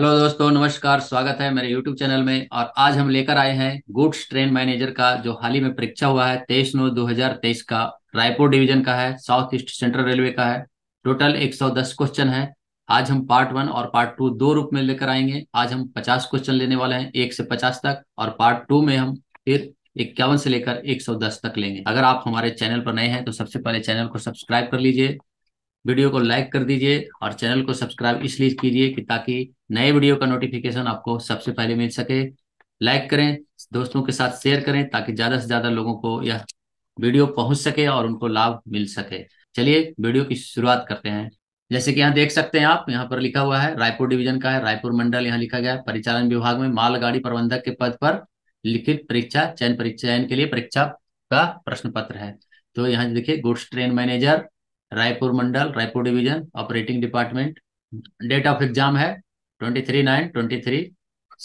hello दोस्तों नमस्कार स्वागत है मेरे यूट्यूब चैनल में और आज हम लेकर आए हैं गुड्स ट्रेन मैनेजर का जो हाल ही में परीक्षा हुआ है तेईस नौ दो हजार तेईस का रायपुर डिवीजन का है साउथ ईस्ट सेंट्रल रेलवे का है टोटल एक सौ दस क्वेश्चन है आज हम पार्ट वन और पार्ट टू दो रूप में लेकर आएंगे आज हम पचास क्वेश्चन लेने वाले हैं एक से पचास तक और पार्ट टू में हम फिर इक्यावन से लेकर दस तक लेंगे अगर आप हमारे चैनल पर नए हैं तो सबसे पहले चैनल को सब्सक्राइब कर लीजिए वीडियो को लाइक कर दीजिए और चैनल को सब्सक्राइब इसलिए कीजिए कि ताकि नए वीडियो का नोटिफिकेशन आपको सबसे पहले मिल सके लाइक करें दोस्तों के साथ शेयर करें ताकि ज़्यादा से ज़्यादा लोगों को यह वीडियो पहुंच सके और उनको लाभ मिल सके चलिए वीडियो की शुरुआत करते हैं जैसे कि यहाँ देख सकते हैं आप यहाँ पर लिखा हुआ है रायपुर डिवीजन का है रायपुर मंडल यहाँ लिखा गया है परिचालन विभाग में मालगाड़ी प्रबंधक के पद पर लिखित परीक्षा चयन परीक्षा चयन के लिए परीक्षा का प्रश्न पत्र है तो यहाँ देखिए गुड्स ट्रेन मैनेजर रायपुर मंडल Raipur division operating department date of exam है twenty three nine twenty three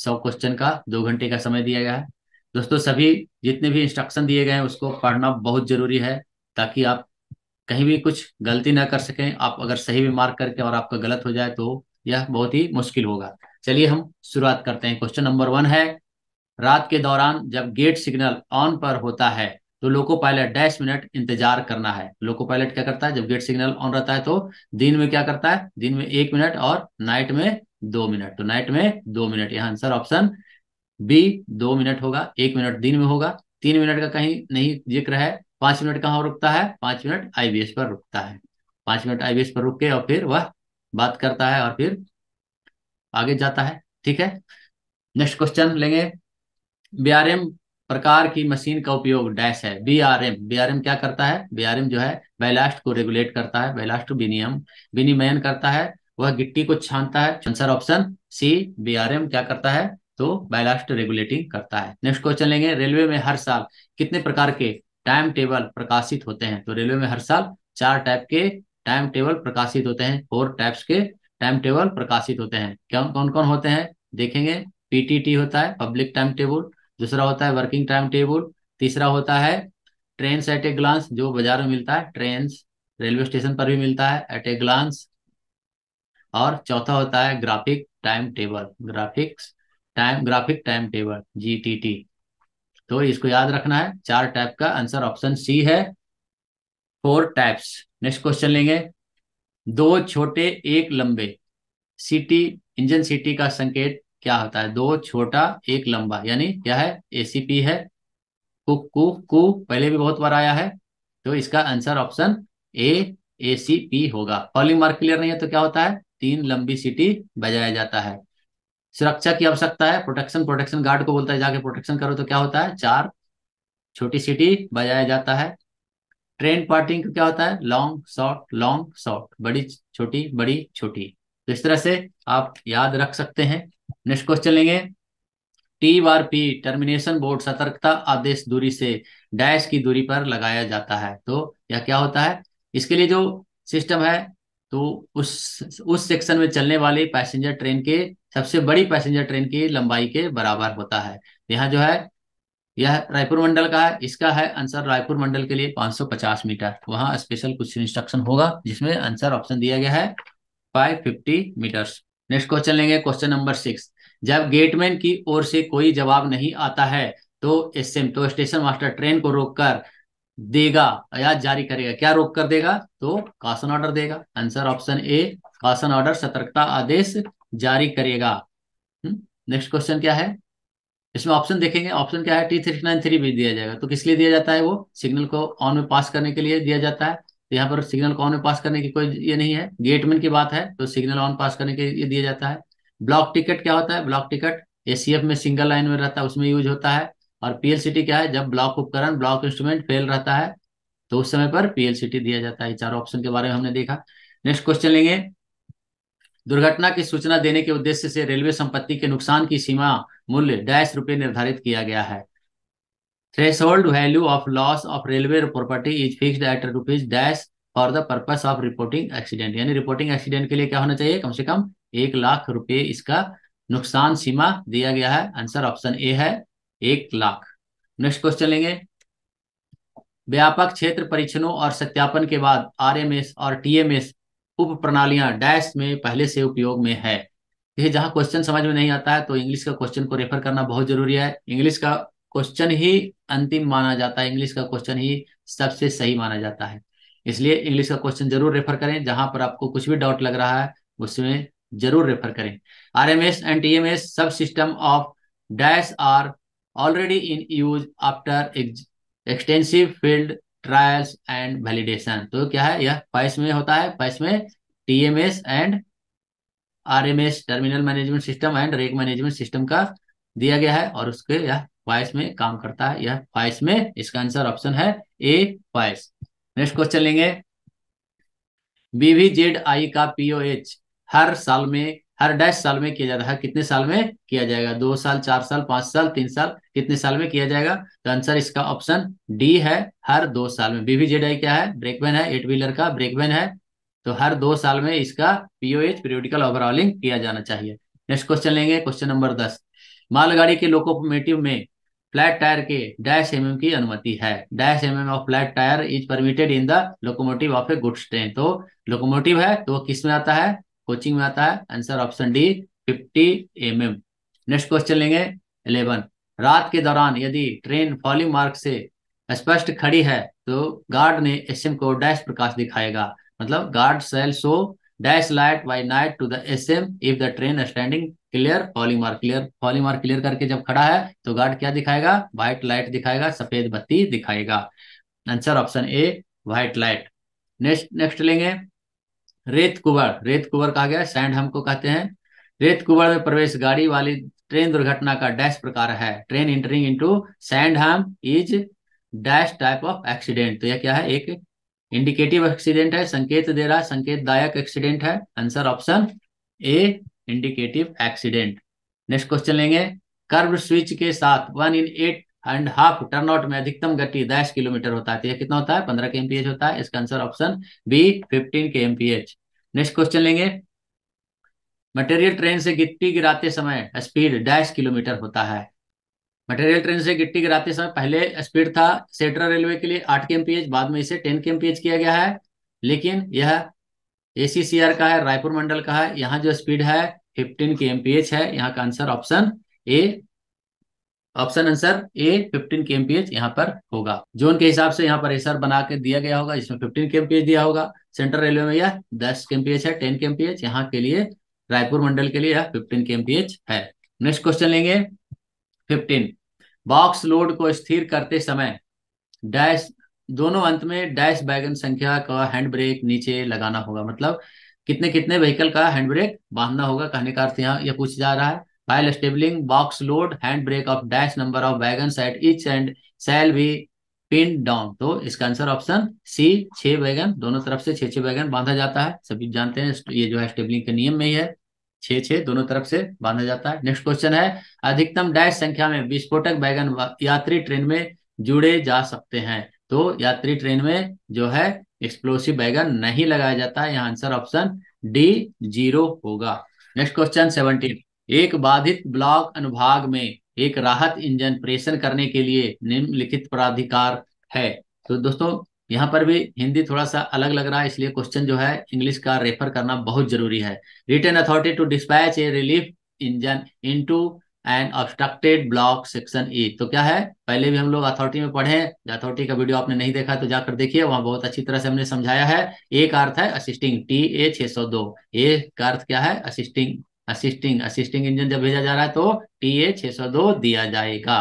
सौ क्वेश्चन का दो घंटे का समय दिया गया है दोस्तों सभी जितने भी इंस्ट्रक्शन दिए गए हैं उसको पढ़ना बहुत जरूरी है ताकि आप कहीं भी कुछ गलती ना कर सकें आप अगर सही भी मार्क करके और आपका गलत हो जाए तो यह बहुत ही मुश्किल होगा चलिए हम शुरुआत करते हैं क्वेश्चन नंबर वन है रात के दौरान जब गेट सिग्नल ऑन पर होता है तो लोको पायलट डैश मिनट इंतजार करना है लोको पायलट क्या करता है जब गेट सिग्नल ऑन रहता है तो दिन में क्या करता है दिन में एक मिनट और नाइट में दो मिनट तो नाइट में दो मिनट यहाँ आंसर ऑप्शन बी दो मिनट होगा एक मिनट दिन में होगा तीन मिनट का कहीं नहीं जिक्र है पांच मिनट कहाँ रुकता है पांच मिनट आईबीएस पर रुकता है पांच मिनट आईबीएस पर रुक के और फिर वह बात करता है और फिर आगे जाता है ठीक है नेक्स्ट क्वेश्चन लेंगे बी प्रकार की मशीन का उपयोग डैश है बीआरएम बीआरएम क्या करता है बीआरएम जो है बैलास्ट को रेगुलेट करता है बैलास्ट विनियम विनिमयन करता है वह गिट्टी को छानता है आंसर ऑप्शन सी बीआरएम क्या करता है तो बैलास्ट रेगुलेटिंग करता है नेक्स्ट क्वेश्चन लेंगे रेलवे में हर साल कितने प्रकार के टाइम टेबल प्रकाशित होते हैं तो रेलवे में हर साल चार टाइप के टाइम टेबल प्रकाशित होते हैं फोर टाइप्स के टाइम टेबल प्रकाशित होते हैं क्या कौन कौन होते हैं देखेंगे पीटीटी होता है पब्लिक टाइम टेबल दूसरा होता है वर्किंग टाइम टेबल तीसरा होता है ट्रेन एट ए ग्लांस जो बाजार में मिलता है ट्रेन रेलवे स्टेशन पर भी मिलता है एट ए ग्लांस और चौथा होता है graphic time table graphics time graphic time table G T T तो इसको याद रखना है चार टाइप का आंसर ऑप्शन सी है फोर टाइप्स नेक्स्ट क्वेश्चन लेंगे दो छोटे एक लंबे सिटी इंजन सिटी का संकेत क्या होता है दो छोटा एक लंबा यानी क्या है एसीपी है कुक कु कु पहले भी बहुत बार आया है तो इसका answer option A A C P होगा पॉलिंग मार्क क्लियर नहीं है तो क्या होता है तीन लंबी सिटी बजाया जाता है सुरक्षा की आवश्यकता है प्रोटेक्शन प्रोटेक्शन गार्ड को बोलता है जाके प्रोटेक्शन करो तो क्या होता है चार छोटी सीटी बजाया जाता है ट्रेन पार्टिंग का क्या होता है लॉन्ग शॉर्ट लॉन्ग शॉर्ट बड़ी छोटी बड़ी छोटी तो इस तरह से आप याद रख सकते हैं नेक्स्ट क्वेश्चन लेंगे T bar P termination board सतर्कता आदेश दूरी से डैश की दूरी पर लगाया जाता है तो यह क्या होता है इसके लिए जो सिस्टम है तो उस उस सेक्शन में चलने वाले पैसेंजर ट्रेन के सबसे बड़ी पैसेंजर ट्रेन की लंबाई के बराबर होता है यहाँ जो है यह रायपुर मंडल का है इसका है आंसर रायपुर मंडल के लिए 550 मीटर वहां स्पेशल कुछ इंस्ट्रक्शन होगा जिसमें आंसर ऑप्शन दिया गया है 550 मीटर्स नेक्स्ट क्वेश्चन लेंगे क्वेश्चन नंबर सिक्स जब गेटमैन की ओर से कोई जवाब नहीं आता है तो एस एम तो स्टेशन मास्टर ट्रेन को रोककर देगा या जारी करेगा क्या रोक कर देगा तो कासन ऑर्डर देगा answer option A caution order सतर्कता आदेश जारी करेगा हम्म, नेक्स्ट क्वेश्चन क्या है इसमें ऑप्शन देखेंगे ऑप्शन क्या है टी थ्री नाइन थ्री भी दिया जाएगा तो किस लिए दिया जाता है वो सिग्नल को ऑन में पास करने के लिए दिया जाता है तो यहाँ पर सिग्नल को ऑन में पास करने की कोई ये नहीं है गेटमैन की बात है तो सिग्नल ऑन पास करने के लिए दिया जाता है ब्लॉक टिकट क्या होता है ब्लॉक टिकट एसीएफ में सिंगल लाइन में रहता है उसमें यूज होता है और पीएलसीटी क्या है जब ब्लॉक उपकरण ब्लॉक इंस्ट्रूमेंट फेल रहता है तो उस समय पर पीएलसीटी दिया जाता है चारों ऑप्शन के बारे में हमने देखा नेक्स्ट क्वेश्चन लेंगे दुर्घटना की सूचना देने के उद्देश्य से रेलवे संपत्ति के नुकसान की सीमा मूल्य डैश रुपये निर्धारित किया गया है threshold value of loss of railway property is fixed at rupees dash for the purpose of reporting accident यानी रिपोर्टिंग एक्सीडेंट के लिए क्या होना चाहिए कम से कम एक लाख रुपए इसका नुकसान सीमा दिया गया है आंसर ऑप्शन ए है एक लाख नेक्स्ट क्वेश्चन लेंगे व्यापक क्षेत्र परीक्षणों और सत्यापन के बाद आरएमएस और टीएमएस उप प्रणालियां डैश में पहले से उपयोग में है ये जहां क्वेश्चन समझ में नहीं आता है तो इंग्लिश का क्वेश्चन को रेफर करना बहुत जरूरी है इंग्लिश का क्वेश्चन ही अंतिम माना जाता है इंग्लिश का क्वेश्चन ही सबसे सही माना जाता है इसलिए इंग्लिश का क्वेश्चन जरूर रेफर करें जहां पर आपको कुछ भी डाउट लग रहा है उसमें जरूर रेफर करें R M S and T M S सब system of dash are already in use after extensive field trials and validation तो क्या है यह पैस में होता है पैस में T M S and R M S terminal management system and rake management system का दिया गया है और उसके यह फाइस में काम करता है यह फाइस में इसका आंसर ऑप्शन है ए फाइस नेक्स्ट क्वेश्चन लेंगे बीवी जेड आई का पीओएच हर साल में हर डैश साल में किया जाता है कितने साल में किया जाएगा दो साल चार साल पांच साल तीन साल कितने साल में किया जाएगा तो आंसर इसका ऑप्शन डी है हर दो साल में बीवी जेड आई क्या है ब्रेकमैन है एट व्हीलर का ब्रेकमैन है तो हर दो साल में इसका पीओएच पीरियोडिकल ओवरऑलिंग किया जाना चाहिए नेक्स्ट क्वेश्चन लेंगे क्वेश्चन नंबर दस मालगाड़ी के लोकोमोटिव में फ्लैट टायर के डैश एम की अनुमति है dash M of flat tyre is permitted in the locomotive of a goods train तो लोकोमोटिव है तो वो किस में आता है कोचिंग में आता है answer option D 50 M next question लेंगे इलेवन रात के दौरान यदि ट्रेन फॉलिंग मार्क से स्पष्ट खड़ी है तो गार्ड ने एस को डैश प्रकाश दिखाएगा मतलब guard shall show dash light by night to the S if the train standing clear fouling mark clear fouling mark clear करके जब खड़ा है तो गार्ड क्या दिखाएगा व्हाइट लाइट दिखाएगा सफेद बत्ती दिखाएगा answer option A white light next next लेंगे रेत कुबर रेत कुबर कहा गया सैंड हमको कहते हैं रेत कुबर में प्रवेश गाड़ी वाली ट्रेन दुर्घटना का डैश प्रकार है train entering into sand hump is dash type of accident तो यह क्या है एक इंडिकेटिव एक्सीडेंट है संकेत दे रहा है संकेत दायक एक्सीडेंट है answer option A indicative accident next question लेंगे कर्व स्विच के साथ one in eight and half turn out में अधिकतम गति दस किलोमीटर होता है तो कितना होता है पंद्रह के एमपीएच होता है इसका answer option B fifteen K MPH next question लेंगे मटेरियल ट्रेन से गिट्टी गिराते समय स्पीड डैश किलोमीटर होता है मटेरियल ट्रेन से गिट्टी गिराते समय पहले स्पीड था सेंट्रल रेलवे के लिए आठ के एमपीएच बाद में इसे टेन के एमपीएच किया गया है लेकिन यह एसीसीआर का है रायपुर मंडल का है यहाँ जो स्पीड है 15 के एमपीएच है यहाँ का answer option A option answer A 15 K MPH यहाँ पर होगा जोन के हिसाब से यहाँ पर एसर बना के दिया गया होगा इसमें फिफ्टीन के एमपीएच दिया होगा सेंट्रल रेलवे में यह दस के एमपीएच है टेन के एमपीएच यहाँ के लिए रायपुर मंडल के लिए यह फिफ्टीन के एमपीएच है नेक्स्ट क्वेश्चन लेंगे फिफ्टीन बॉक्स लोड को स्थिर करते समय डैश दोनों अंत में डैश बैगन संख्या का हैंड ब्रेक नीचे लगाना होगा मतलब कितने कितने व्हीकल का हैंड ब्रेक बांधना होगा कहने का अर्थ यहाँ यह पूछ जा रहा है while stabling box load hand brake of dash number of wagon at each end shall be pin down तो इसका आंसर ऑप्शन सी छह वैगन दोनों तरफ से छह छह वैगन बांधा जाता है सभी जानते हैं ये जो है स्टेबलिंग के नियम में ही है छे छह दोनों तरफ से बांधा जाता है नेक्स्ट क्वेश्चन है अधिकतम डैश संख्या में विस्फोटक वैगन यात्री ट्रेन में जुड़े जा सकते हैं तो यात्री ट्रेन में जो है एक्सप्लोसिव बैगन नहीं लगाया जाता है यहाँ आंसर ऑप्शन डी जीरो होगा नेक्स्ट क्वेश्चन सेवनटीन एक बाधित ब्लॉक अनुभाग में एक राहत इंजन प्रेषण करने के लिए निम्नलिखित प्राधिकार है तो दोस्तों यहाँ पर भी हिंदी थोड़ा सा अलग लग रहा है इसलिए क्वेश्चन जो है इंग्लिश का रेफर करना बहुत जरूरी है written authority to dispatch a relief engine into and obstructed block section ई तो क्या है पहले भी हम लोग अथॉरिटी में पढ़े अथॉरिटी का वीडियो आपने नहीं देखा तो जाकर देखिए वहां बहुत अच्छी तरह से हमने समझाया है ए का अर्थ है असिस्टिंग टी ए छह सौ दो ए का अर्थ क्या है असिस्टिंग असिस्टिंग असिस्टिंग इंजन जब भेजा जा रहा है तो टी ए छह सौ दो दिया जाएगा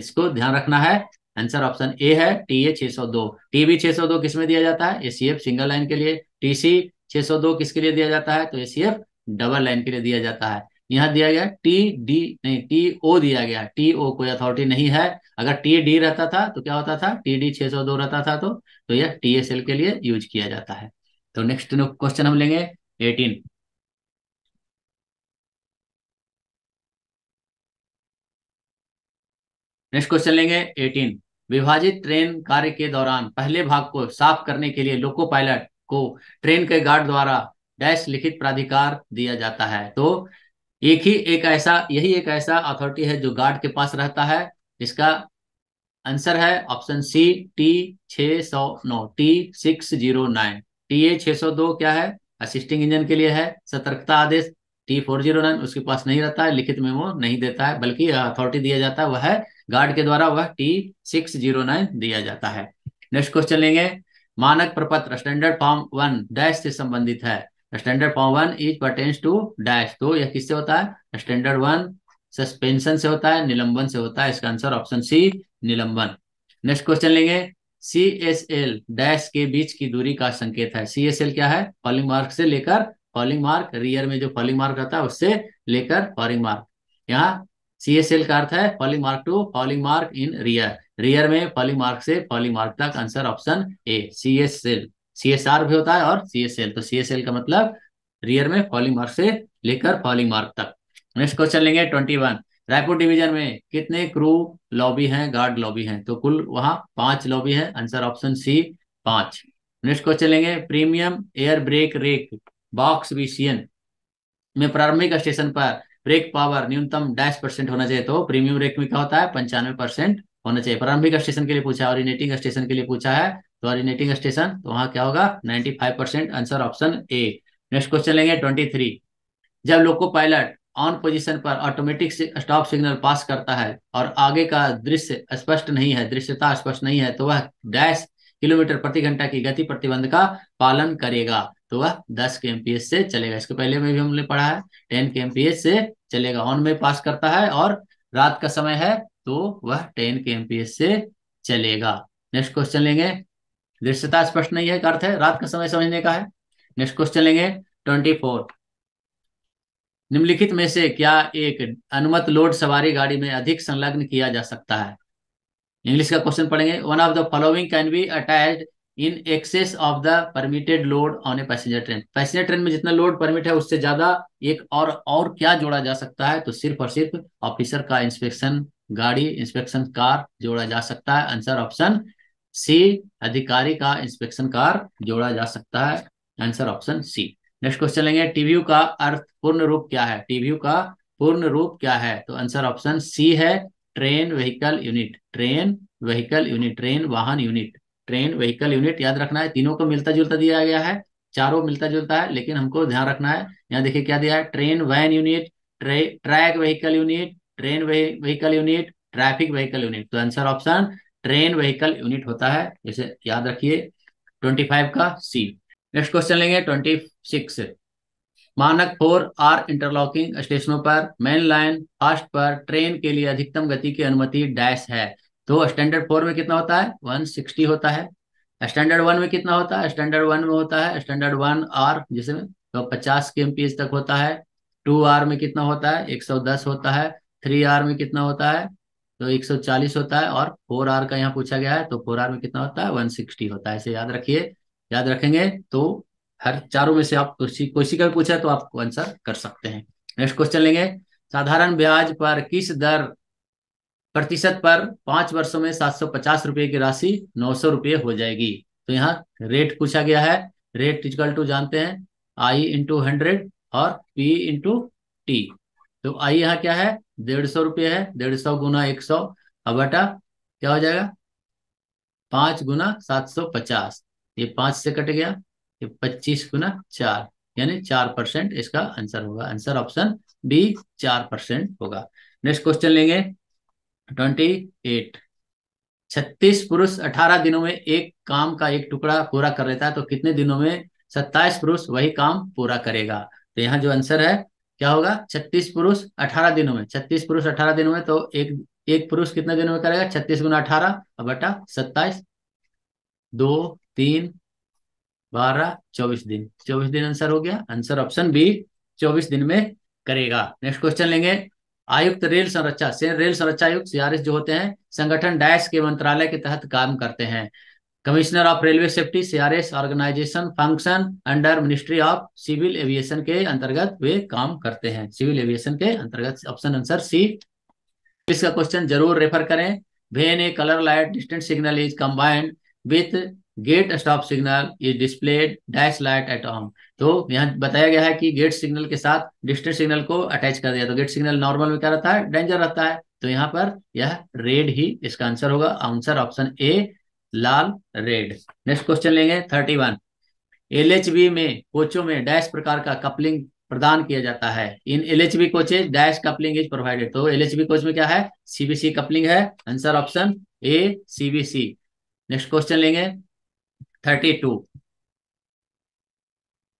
इसको ध्यान रखना है आंसर ऑप्शन ए है टी ए छह सौ दो टी बी छह सौ दो किसमें दिया जाता है एसीएफ सिंगल लाइन के लिए टी सी छह सौ दो किसके लिए दिया जाता है तो एसीएफ डबल लाइन के लिए दिया जाता है यहाँ दिया गया टी डी नहीं टी ओ दिया गया टी ओ कोई अथॉरिटी नहीं है अगर टी डी रहता था तो क्या होता था टी डी छह सौ दो रहता था तो तो यह टी एस एल के लिए यूज किया जाता है तो नेक्स्ट क्वेश्चन हम लेंगे एटीन नेक्स्ट क्वेश्चन लेंगे एटीन विभाजित ट्रेन कार्य के दौरान पहले भाग को साफ करने के लिए लोको पायलट को ट्रेन के गार्ड द्वारा डैश लिखित प्राधिकार दिया जाता है तो एक ही एक ऐसा यही एक ऐसा अथॉरिटी है जो गार्ड के पास रहता है जिसका आंसर है ऑप्शन सी टी छ सौ नौ T six zero nine T A छ सौ दो क्या है असिस्टिंग इंजन के लिए है सतर्कता आदेश टी फोर जीरो नाइन उसके पास नहीं रहता है लिखित में वो नहीं देता है बल्कि अथॉरिटी दिया जाता है वह है गार्ड के द्वारा वह टी सिक्स जीरो नाइन दिया जाता है नेक्स्ट क्वेश्चन लेंगे मानक प्रपत्र स्टैंडर्ड फॉर्म वन डैश से संबंधित है standard form one is pertains to dash तो यह किससे होता है स्टैंडर्ड वन सस्पेंशन से होता है निलंबन से होता है इसका आंसर ऑप्शन सी निलंबन नेक्स्ट क्वेश्चन लेंगे सी एस एल डैश के बीच की दूरी का संकेत है सी एस एल क्या है फॉलिंग मार्क से लेकर फॉलिंग मार्क रियर में जो फॉलिंग मार्क रहता है उससे लेकर फॉलिंग मार्क यहाँ सी एस एल का अर्थ है fouling mark to fouling mark in rear rear में फॉलिंग मार्क से फॉलिंग मार्क तक answer option A C S L C S R भी होता है और सी एस एल तो सी एस एल का मतलब रियर में फॉलिंग मार्क से लेकर फॉलिंग मार्क तक नेक्स्ट क्वेश्चन लेंगे ट्वेंटी वन रायपुर डिवीजन में कितने क्रू लॉबी हैं गार्ड लॉबी हैं तो कुल वहां पांच लॉबी है आंसर ऑप्शन सी पांच नेक्स्ट क्वेश्चन लेंगे premium air brake rake box BCN में प्रारंभिक स्टेशन पर ब्रेक पावर न्यूनतम डैश परसेंट होना चाहिए तो प्रीमियम रेक में क्या होता है पंचानवे परसेंट होना चाहिए प्रारंभिक स्टेशन के लिए पूछा है और इनेटिंग स्टेशन के लिए पूछा है क्लोरिनेटिंग स्टेशन तो वहां क्या होगा ninety five percent answer option A next question लेंगे ट्वेंटी थ्री जब लोको पायलट ऑन पोजीशन पर ऑटोमेटिक स्टॉप सिग्नल पास करता है और आगे का दृश्य स्पष्ट नहीं है दृश्यता स्पष्ट नहीं है तो वह डैश किलोमीटर प्रति घंटा की गति प्रतिबंध का पालन करेगा तो वह दस के एमपीएस से चलेगा इसके पहले में भी हमने पढ़ा है टेन के एमपीएस से चलेगा ऑन में पास करता है और रात का समय है तो वह टेन के एमपीएस से चलेगा नेक्स्ट क्वेश्चन लेंगे दृश्यता स्पष्ट नहीं है अर्थ है रात का समय समझने का है नेक्स्ट क्वेश्चन लेंगे ट्वेंटी फोर निम्नलिखित में से क्या एक अनुमत लोड सवारी गाड़ी में अधिक संलग्न किया जा सकता है इंग्लिश का क्वेश्चन पढ़ेंगे one of the following can be attached in excess of the permitted load on a passenger train passenger train में जितना लोड परमिट है उससे ज्यादा एक और और क्या जोड़ा जा सकता है तो सिर्फ और सिर्फ ऑफिसर का इंस्पेक्शन गाड़ी इंस्पेक्शन कार जोड़ा जा सकता है आंसर ऑप्शन सी अधिकारी का इंस्पेक्शन कार जोड़ा जा सकता है answer option C next question लेंगे टीवी का अर्थ पूर्ण रूप क्या है टीवी का पूर्ण रूप क्या है तो आंसर ऑप्शन सी है train vehicle unit train vehicle unit train वाहन यूनिट ट्रेन व्हीकल यूनिट याद रखना है तीनों को मिलता जुलता दिया गया है चारों मिलता जुलता है लेकिन हमको ध्यान रखना है यहाँ देखिए क्या दिया है train van unit track vehicle unit train vehicle unit traffic vehicle unit तो answer option train vehicle unit होता है जैसे याद रखिए 25 का सी नेक्स्ट क्वेश्चन लेंगे 26 मानक फोर आर इंटरलॉकिंग स्टेशनों पर मेन लाइन फास्ट पर ट्रेन के लिए अधिकतम गति की अनुमति डैश है तो स्टैंडर्ड फोर में कितना होता है वन सिक्सटी होता है स्टैंडर्ड वन में कितना होता है स्टैंडर्ड वन में होता है स्टैंडर्ड वन आर जिसमें तो पचास के एमपीएच तक होता है टू आर में कितना होता है एक सौ दस होता है थ्री आर में कितना होता है तो 140 होता है और फोर आर का यहाँ पूछा गया है तो फोर आर में कितना होता है 160 होता है ऐसे याद रखिए याद रखेंगे तो हर चारों में से आप किसी किसी का भी पूछा है तो आप आंसर कर सकते हैं नेक्स्ट क्वेश्चन लेंगे साधारण ब्याज पर किस दर प्रतिशत पर पांच वर्षों में सात सौ पचास रुपये की राशि नौ सौ रुपये हो जाएगी तो यहाँ रेट पूछा गया है रेट इजकल टू जानते हैं आई इंटू हंड्रेड और पी इंटू टी तो आई यहाँ क्या है डेढ़ सौ रुपये है डेढ़ सौ गुना एक सौ अब बटा क्या हो जाएगा पांच गुना सात सौ पचास ये पांच से कट गया ये पच्चीस गुना चार यानी चार परसेंट इसका आंसर होगा आंसर ऑप्शन बी चार परसेंट होगा नेक्स्ट क्वेश्चन लेंगे ट्वेंटी एट छत्तीस पुरुष अठारह दिनों में एक काम का एक टुकड़ा पूरा कर लेता है तो कितने दिनों में सत्ताईस पुरुष वही काम पूरा करेगा तो यहाँ जो आंसर है क्या होगा छत्तीस पुरुष अठारह दिनों में छत्तीस पुरुष अठारह दिनों में तो एक एक पुरुष कितने दिनों में करेगा छत्तीस गुना अठारह बटा सत्ताईस दो तीन बारह चौबीस दिन चौबीस दिन आंसर हो गया आंसर ऑप्शन बी चौबीस दिन में करेगा नेक्स्ट क्वेश्चन लेंगे आयुक्त रेल संरक्षा से रेल संरक्षा आयुक्त सीआरएस जो होते हैं संगठन डैश के मंत्रालय के तहत काम करते हैं commissioner of railway safety CRS organisation function under ministry of civil aviation के अंतर्गत वे काम करते हैं सिविल एविएशन के अंतर्गत ऑप्शन आंसर सी इसका क्वेश्चन जरूर रेफर करें when a colour light distant signal is combined with gate stop signal is displayed dash light at on तो यहाँ बताया गया है कि गेट सिग्नल के साथ डिस्टेंट सिग्नल को अटैच कर दिया तो गेट सिग्नल नॉर्मल में क्या रहता है डेंजर रहता है तो यहाँ पर यह रेड ही इसका आंसर होगा आंसर ऑप्शन ए लाल रेड नेक्स्ट क्वेश्चन लेंगे थर्टी वन बी में कोचों में डैश प्रकार का कपलिंग प्रदान किया जाता है in L H B coaches dash coupling is provided तो एल एच बी कोच में क्या है सीबीसी कपलिंग है answer option A CBC next question लेंगे थर्टी टू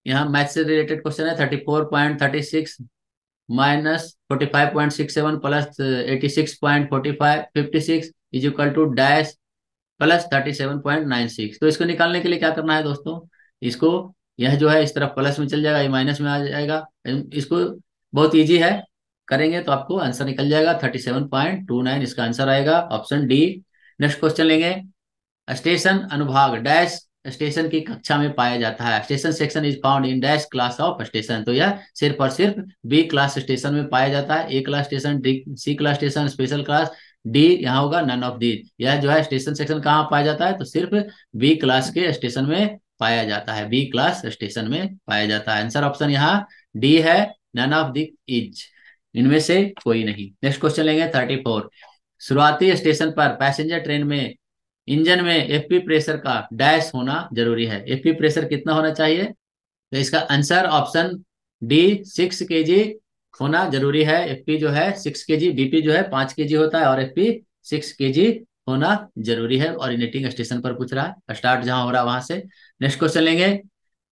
यहाँ मैथ से रिलेटेड क्वेश्चन है thirty four point thirty six minus forty five point six seven plus eighty six point forty five fifty six is equal to dash plus thirty seven point nine six तो इसको निकालने के लिए क्या करना है दोस्तों इसको यह जो है इस तरफ प्लस में चल जाएगा ये माइनस में आ जाएगा इसको बहुत ईजी है करेंगे तो आपको आंसर निकल जाएगा thirty seven point two nine इसका आंसर आएगा ऑप्शन डी नेक्स्ट क्वेश्चन लेंगे स्टेशन अनुभाग डैश स्टेशन की कक्षा में पाया जाता है station section is found in dash class of station तो यह सिर्फ और सिर्फ बी क्लास स्टेशन में पाया जाता है A class station C class station special class D यहाँ होगा नन ऑफ दीज यह जो है स्टेशन सेक्शन कहाँ पाया जाता है तो सिर्फ बी क्लास के स्टेशन में पाया जाता है बी क्लास स्टेशन में पाया जाता है आंसर ऑप्शन यहाँ डी है नन ऑफ दी इज इनमें से कोई नहीं नेक्स्ट क्वेश्चन लेंगे थर्टी फोर शुरुआती स्टेशन पर पैसेंजर ट्रेन में इंजन में एफपी प्रेशर का डैश होना जरूरी है एफपी प्रेशर कितना होना चाहिए तो इसका आंसर ऑप्शन डी सिक्स के जी होना जरूरी है एफपी जो है सिक्स के जी बीपी जो है पांच के जी होता है और एफपी सिक्स के जी होना जरूरी है इनिटिंग स्टेशन पर पूछ रहा है स्टार्ट जहां हो रहा है वहां से नेक्स्ट क्वेश्चन लेंगे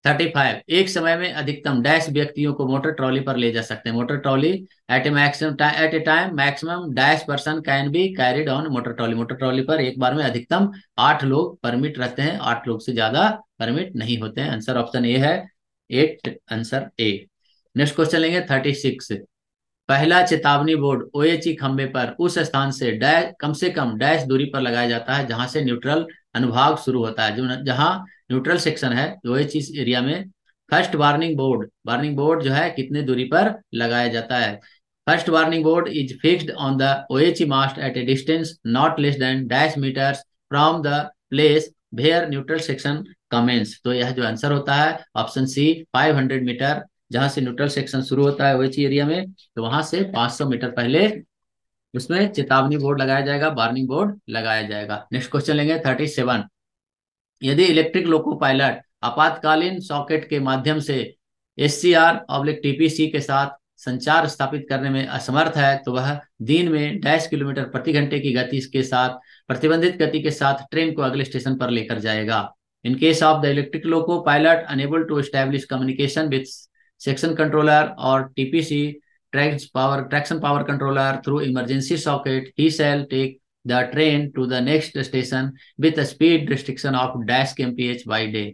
थर्टी फाइव एक समय में अधिकतम डैश व्यक्तियों को मोटर ट्रॉली पर ले जा सकते हैं motor trolley at a maximum at a time maximum dash person can be carried on motor trolley motor trolley पर एक बार में अधिकतम आठ लोग परमिट रहते हैं आठ लोग से ज्यादा परमिट नहीं होते हैं आंसर ऑप्शन ए है eight answer A next question लेंगे थर्टी सिक्स पहला चेतावनी बोर्ड ओ एच ई खंबे पर उस स्थान से डैश कम से कम डैश दूरी पर लगाया जाता है जहां से न्यूट्रल अनुभाग शुरू होता है जो जहां न्यूट्रल सेक्शन है ओ एच ई एरिया में first warning board warning board जो है कितने दूरी पर लगाया जाता है first warning board is fixed on the O H E mast at a distance not less than dash metres from the place where neutral section commences तो यह जो आंसर होता है ऑप्शन सी 500 मीटर जहां से न्यूट्रल सेक्शन शुरू होता है ओएच एरिया में तो वहां से 500 मीटर पहले उसमें चेतावनी बोर्ड लगाया जाएगा वार्निंग बोर्ड लगाया जाएगा नेक्स्ट क्वेश्चन लेंगे थर्टी सेवन यदि इलेक्ट्रिक लोको पायलट आपातकालीन सॉकेट के माध्यम से S C R oblique TPC के साथ संचार स्थापित करने में असमर्थ है तो वह दिन में डैश किलोमीटर प्रति घंटे की गति के साथ प्रतिबंधित गति के साथ ट्रेन को अगले स्टेशन पर लेकर जाएगा in case of the electric loco pilot unable to establish communication with section controller और TPC power traction power controller through emergency socket he shall take the train to the next station with speed restriction of dash K M by day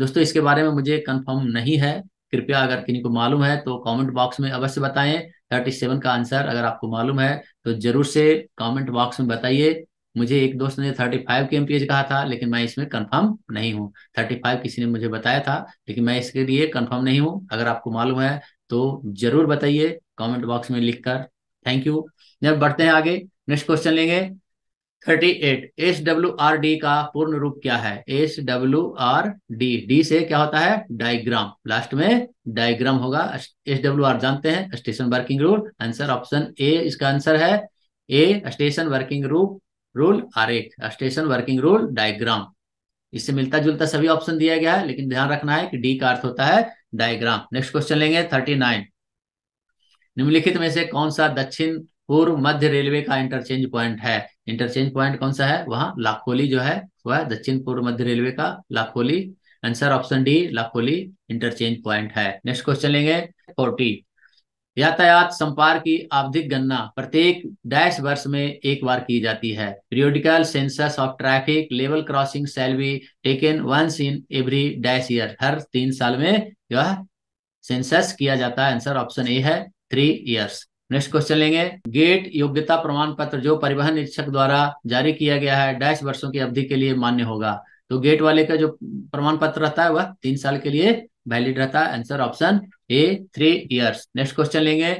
दोस्तों इसके बारे में मुझे confirm नहीं है कृपया अगर किन्हीं को मालूम है तो कॉमेंट बॉक्स में अवश्य बताएं थर्टी सेवन का आंसर अगर आपको मालूम है तो जरूर से कॉमेंट बॉक्स में बताइए मुझे एक दोस्त ने थर्टी फाइव के एमपीएच कहा था लेकिन मैं इसमें कंफर्म नहीं हूँ थर्टी फाइव किसी ने मुझे बताया था लेकिन मैं इसके लिए कंफर्म नहीं हूँ अगर आपको मालूम है तो जरूर बताइए कमेंट बॉक्स में लिखकर थैंक यू जब बढ़ते हैं आगे नेक्स्ट क्वेश्चन लेंगे thirty eight S W R D का पूर्ण रूप क्या है S W R D D से क्या होता है डायग्राम लास्ट में डायग्राम होगा एस डब्ल्यू आर जानते हैं station working rule answer option A इसका आंसर है ए स्टेशन वर्किंग रूप रूल आरेख स्टेशन वर्किंग रूल डायग्राम इससे मिलता जुलता सभी ऑप्शन दिया गया है लेकिन ध्यान रखना है कि डी का अर्थ होता है डायग्राम नेक्स्ट क्वेश्चन लेंगे थर्टी नाइन निम्नलिखित में से कौन सा दक्षिण पूर्व मध्य रेलवे का इंटरचेंज पॉइंट है इंटरचेंज पॉइंट कौन सा है वहां लाखोली जो है वह दक्षिण पूर्व मध्य रेलवे का Lakholi answer option D Lakholi interchange point है नेक्स्ट क्वेश्चन लेंगे फोर्टी यातायात संपार की आवधिक गणना प्रत्येक डैश वर्ष में एक बार की जाती है periodical census of traffic level crossing shall taken once in every dash year हर तीन साल में यह सेंसस किया जाता है आंसर ऑप्शन ए है थ्री इयर्स नेक्स्ट क्वेश्चन लेंगे गेट योग्यता प्रमाण पत्र जो परिवहन निरीक्षक द्वारा जारी किया गया है डैश वर्षों की अवधि के लिए मान्य होगा तो गेट वाले का जो प्रमाण पत्र रहता है वह तीन साल के लिए वैलिड रहता है answer option A three years next question लेंगे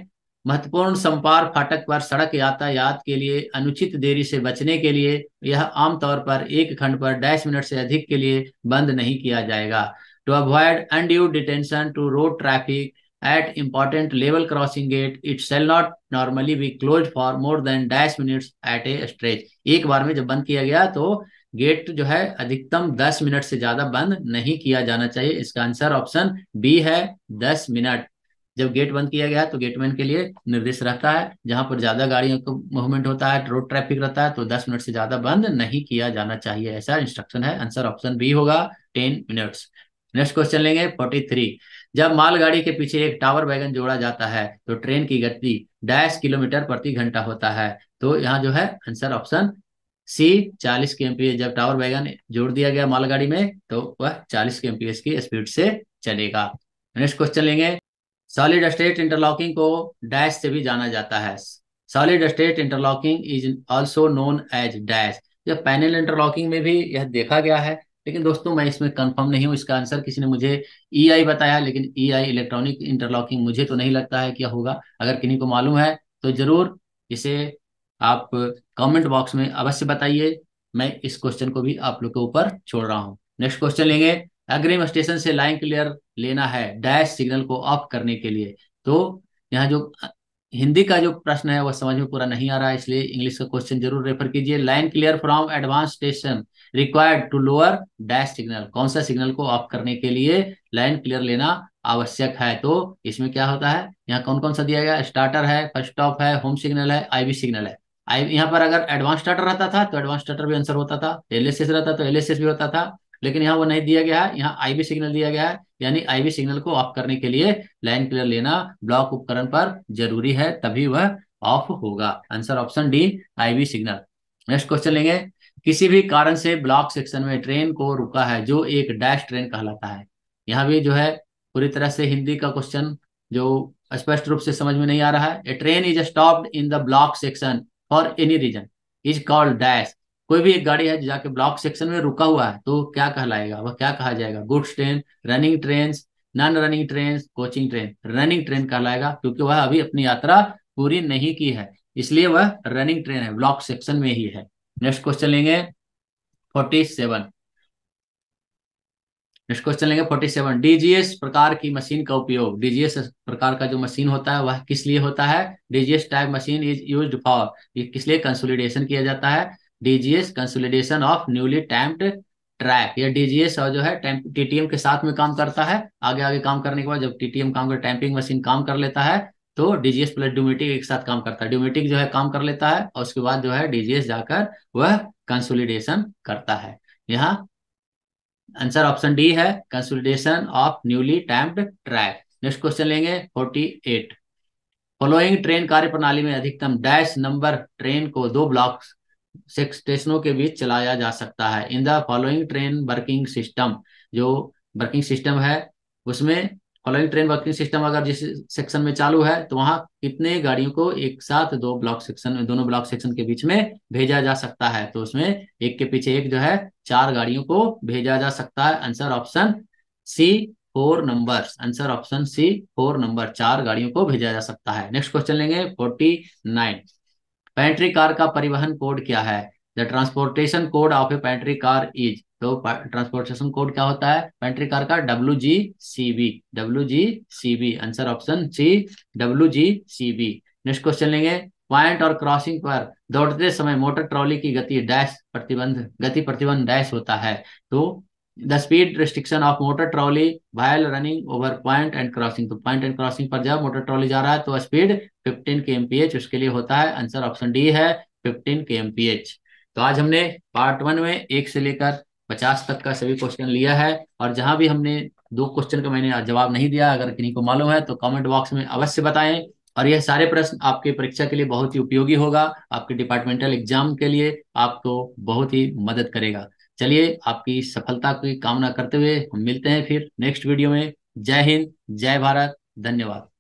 महत्वपूर्ण संपार फाटक पर सड़क यातायात के लिए अनुचित देरी से बचने के लिए यह आमतौर पर एक खंड पर डैश मिनट से अधिक के लिए बंद नहीं किया जाएगा to avoid undue detention to road traffic at important level crossing gate it shall not normally be close for more than dash minutes at a stretch एक बार में जब बंद किया गया तो गेट जो है अधिकतम दस मिनट से ज्यादा बंद नहीं किया जाना चाहिए इसका आंसर ऑप्शन बी है दस मिनट जब गेट बंद किया गया तो गेटमैन के लिए निर्देश रहता है जहां पर ज्यादा गाड़ियों का मूवमेंट होता है रोड ट्रैफिक रहता है तो 10 मिनट से ज्यादा बंद नहीं किया जाना चाहिए ऐसा इंस्ट्रक्शन है आंसर ऑप्शन बी होगा टेन मिनट्स नेक्स्ट क्वेश्चन लेंगे फोर्टी थ्री जब मालगाड़ी के पीछे एक टावर वैगन जोड़ा जाता है तो ट्रेन की गति डैश किलोमीटर प्रति घंटा होता है तो यहाँ जो है आंसर ऑप्शन सी चालीस के एमपीएस जब टावर वैगन जोड़ दिया गया मालगाड़ी में तो वह चालीस के एमपीएस की स्पीड से चलेगा नेक्स्ट क्वेश्चन लेंगे सॉलिड स्टेट इंटरलॉकिंग को डैश से भी जाना जाता है solid state interlocking is also known as dash जब पैनल इंटरलॉकिंग में भी यह देखा गया है लेकिन दोस्तों मैं इसमें कंफर्म नहीं हूँ इसका आंसर किसी ने मुझे ई e बताया लेकिन ई e इलेक्ट्रॉनिक इंटरलॉकिंग मुझे तो नहीं लगता है क्या होगा अगर किन्हीं को मालूम है तो जरूर इसे आप कमेंट बॉक्स में अवश्य बताइए मैं इस क्वेश्चन को भी आप लोग के ऊपर छोड़ रहा हूँ नेक्स्ट क्वेश्चन लेंगे अग्रिम स्टेशन से लाइन क्लियर लेना है डैश सिग्नल को ऑफ करने के लिए तो यहाँ जो हिंदी का जो प्रश्न है वह समझ में पूरा नहीं आ रहा है इसलिए इंग्लिश का क्वेश्चन जरूर रेफर कीजिए line clear from advance station required to lower dash signal कौन सा सिग्नल को ऑफ करने के लिए लाइन क्लियर लेना आवश्यक है तो इसमें क्या होता है यहाँ कौन कौन सा दिया गया स्टार्टर है फर्स्ट स्टॉप है होम सिग्नल है आईवी सिग्नल है आई यहाँ पर अगर एडवांस स्टार्टर रहता था तो एडवांस स्टार्टर भी आंसर होता था एलएसएस रहता तो एलएसएस भी होता था लेकिन यहाँ वो नहीं दिया गया है यहाँ आईबी सिग्नल दिया गया है यानी आईबी सिग्नल को ऑफ करने के लिए लाइन क्लियर लेना ब्लॉक उपकरण पर जरूरी है तभी वह ऑफ होगा answer option D IB signal next question लेंगे किसी भी कारण से ब्लॉक सेक्शन में ट्रेन को रुका है जो एक डैश ट्रेन कहलाता है यहाँ भी जो है पूरी तरह से हिंदी का क्वेश्चन जो स्पष्ट रूप से समझ में नहीं आ रहा है a train is stopped in the block section for any reason is called dash कोई भी एक गाड़ी है जाके ब्लॉक सेक्शन में रुका हुआ है तो क्या कहलाएगा वह क्या कहा जाएगा goods train running train non running train coaching train running train कहलाएगा क्योंकि वह अभी अपनी यात्रा पूरी नहीं की है इसलिए वह रनिंग ट्रेन है ब्लॉक सेक्शन में ही है नेक्स्ट क्वेश्चन लेंगे फोर्टी सेवन नेक्स्ट क्वेश्चन लेंगे फोर्टी सेवन डीजीएस प्रकार की मशीन का उपयोग डीजीएस प्रकार का जो मशीन होता है वह किस लिए होता है DGS type machine is use for ये किस लिए कंसोलिडेशन किया जाता है DGS consolidation of newly tamped track या डीजीएस जो है टीटीएम के साथ में काम करता है आगे आगे काम करने के बाद जब टीटीएम काम कर टैंपिंग मशीन काम कर लेता है तो डीजीएस प्लस ड्यूमेटिक एक साथ काम करता है ड्यूमेटिक जो है काम कर लेता है और उसके बाद जो है डीजीएस जाकर वह कंसोलिडेशन करता है यहाँ आंसर ऑप्शन डी है consolidation of newly tamped track next question लेंगे फोर्टी एट फॉलोइंग ट्रेन कार्य प्रणाली में अधिकतम डैश नंबर ट्रेन को दो ब्लॉक स्टेशनों के बीच चलाया जा सकता है in the following train working system जो वर्किंग सिस्टम है उसमें फॉलोइंग ट्रेन वर्किंग सिस्टम अगर जिस सेक्शन में चालू है तो वहां कितने गाड़ियों को एक साथ दो ब्लॉक सेक्शन दोनों ब्लॉक सेक्शन के बीच में भेजा जा सकता है तो उसमें एक के पीछे एक जो है चार गाड़ियों को भेजा जा सकता है answer option C four number answer option C four number चार गाड़ियों को भेजा जा सकता है नेक्स्ट क्वेश्चन लेंगे फोर्टी नाइन पैंट्री कार का परिवहन कोड क्या है the transportation code of a pantry car is तो ट्रांसपोर्टेशन कोड क्या होता है पेंट्री कार का W G C B W G C B answer option C W G C B next question लेंगे पॉइंट और crossing पर दौड़ते समय मोटर ट्रॉली की गति डैश प्रतिबंध गति प्रतिबंध डैश होता है तो the speed restriction of motor trolley while running over point and crossing तो पॉइंट एंड क्रॉसिंग पर जब मोटर ट्रॉली जा रहा है तो स्पीड 15 के एमपीएच उसके लिए होता है आंसर ऑप्शन डी है 15 के एमपीएच तो आज हमने पार्ट वन में एक से लेकर पचास तक का सभी क्वेश्चन लिया है और जहां भी हमने दो क्वेश्चन का मैंने जवाब नहीं दिया अगर किन्हीं को मालूम है तो कमेंट बॉक्स में अवश्य बताएं और यह सारे प्रश्न आपके परीक्षा के लिए बहुत ही उपयोगी होगा आपके डिपार्टमेंटल एग्जाम के लिए आपको बहुत ही मदद करेगा चलिए आपकी सफलता की कामना करते हुए हम मिलते हैं फिर नेक्स्ट वीडियो में जय हिंद जय भारत धन्यवाद